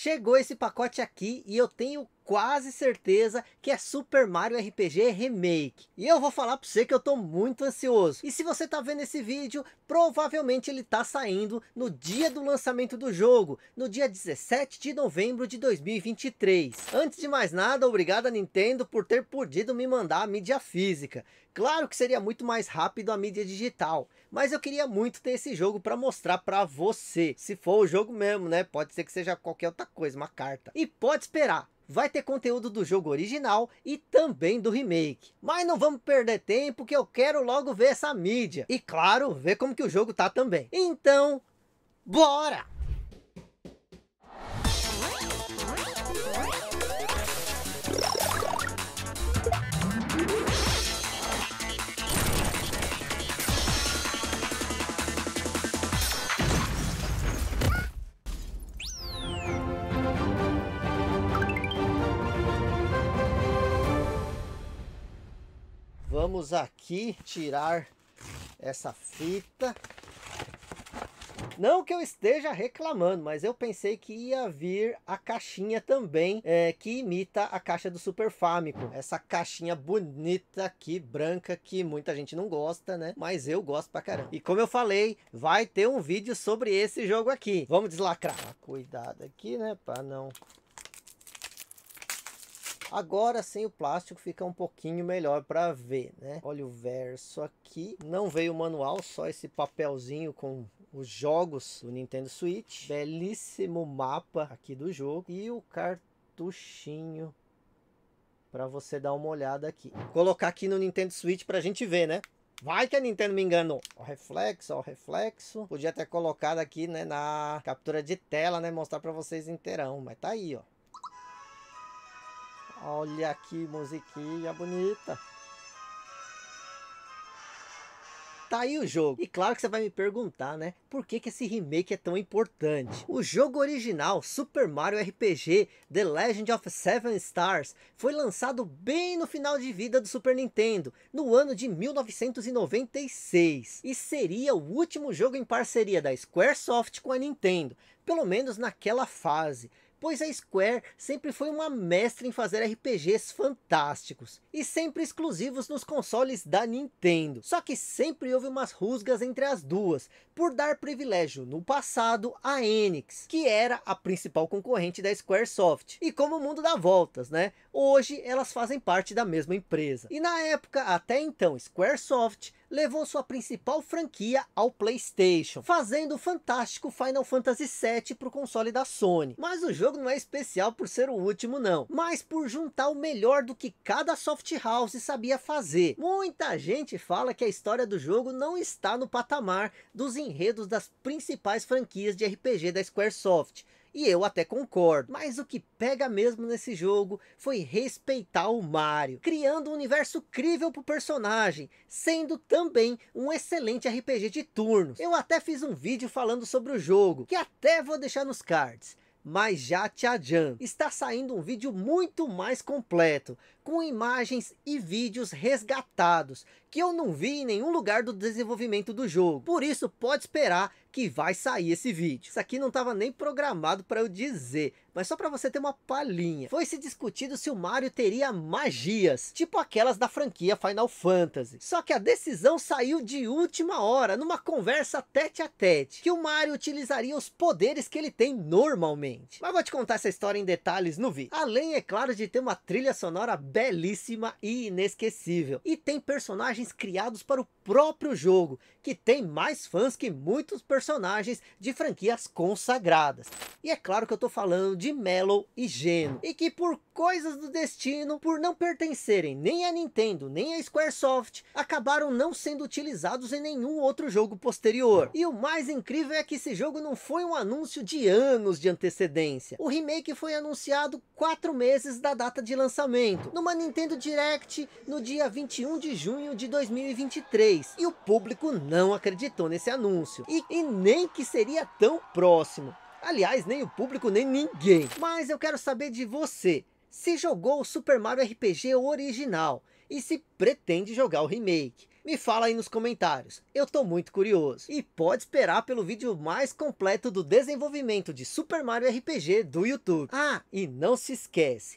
Chegou esse pacote aqui e eu tenho quase certeza que é Super Mario RPG Remake. E eu vou falar para você que eu estou muito ansioso. E se você está vendo esse vídeo, provavelmente ele está saindo no dia do lançamento do jogo, no dia 17 de novembro de 2023. Antes de mais nada, obrigado Nintendo por ter podido me mandar a mídia física. Claro que seria muito mais rápido a mídia digital, mas eu queria muito ter esse jogo para mostrar para você. Se for o jogo mesmo, né? Pode ser que seja qualquer outra coisa, uma carta. E pode esperar, vai ter conteúdo do jogo original e também do remake. Mas não vamos perder tempo que eu quero logo ver essa mídia. E claro, ver como que o jogo tá também. Então, bora! Vamos aqui tirar essa fita. Não que eu esteja reclamando, mas eu pensei que ia vir a caixinha também, é, que imita a caixa do Super Famicom. Essa caixinha bonita aqui, branca, que muita gente não gosta, né? Mas eu gosto pra caramba. E como eu falei, vai ter um vídeo sobre esse jogo aqui. Vamos deslacrar. Cuidado aqui, né? Pra não Agora sem o plástico fica um pouquinho melhor para ver, né? Olha o verso aqui. Não veio o manual, só esse papelzinho com os jogos do Nintendo Switch. Belíssimo mapa aqui do jogo. E o cartuchinho para você dar uma olhada aqui. Vou colocar aqui no Nintendo Switch para a gente ver, né? Vai que a Nintendo me enganou. O reflexo, o reflexo. Podia ter colocado aqui, né, na captura de tela, né, mostrar para vocês inteirão. Mas tá aí, ó. Olha que musiquinha bonita. Tá aí o jogo. E claro que você vai me perguntar, né? Por que, que esse remake é tão importante? O jogo original, Super Mario RPG The Legend of Seven Stars, foi lançado bem no final de vida do Super Nintendo, no ano de 1996. E seria o último jogo em parceria da Squaresoft com a Nintendo, pelo menos naquela fase pois a Square sempre foi uma mestra em fazer RPGs fantásticos e sempre exclusivos nos consoles da Nintendo. Só que sempre houve umas rusgas entre as duas por dar privilégio no passado à Enix, que era a principal concorrente da Squaresoft. E como o mundo dá voltas, né? Hoje elas fazem parte da mesma empresa. E na época, até então, Squaresoft levou sua principal franquia ao Playstation, fazendo o fantástico Final Fantasy VII para o console da Sony. Mas o jogo não é especial por ser o último não, mas por juntar o melhor do que cada soft house sabia fazer. Muita gente fala que a história do jogo não está no patamar dos enredos das principais franquias de RPG da Squaresoft, e eu até concordo, mas o que pega mesmo nesse jogo foi respeitar o Mario, criando um universo crível pro personagem, sendo também um excelente RPG de turnos. Eu até fiz um vídeo falando sobre o jogo, que até vou deixar nos cards mas já te adianto, está saindo um vídeo muito mais completo, com imagens e vídeos resgatados, que eu não vi em nenhum lugar do desenvolvimento do jogo. Por isso, pode esperar que vai sair esse vídeo. Isso aqui não estava nem programado para eu dizer, mas só para você ter uma palhinha. Foi se discutido se o Mario teria magias, tipo aquelas da franquia Final Fantasy. Só que a decisão saiu de última hora, numa conversa tete a tete, que o Mario utilizaria os poderes que ele tem normalmente. Mas vou te contar essa história em detalhes no vídeo. Além, é claro, de ter uma trilha sonora bem belíssima e inesquecível. E tem personagens criados para o próprio jogo, que tem mais fãs que muitos personagens de franquias consagradas. E é claro que eu estou falando de Mellow e Geno, e que por coisas do destino, por não pertencerem nem a Nintendo nem a Squaresoft, acabaram não sendo utilizados em nenhum outro jogo posterior. E o mais incrível é que esse jogo não foi um anúncio de anos de antecedência. O remake foi anunciado quatro meses da data de lançamento, numa uma Nintendo Direct no dia 21 de junho de 2023. E o público não acreditou nesse anúncio. E, e nem que seria tão próximo. Aliás, nem o público, nem ninguém. Mas eu quero saber de você. Se jogou o Super Mario RPG original e se pretende jogar o remake. Me fala aí nos comentários, eu tô muito curioso. E pode esperar pelo vídeo mais completo do desenvolvimento de Super Mario RPG do YouTube. Ah, e não se esquece,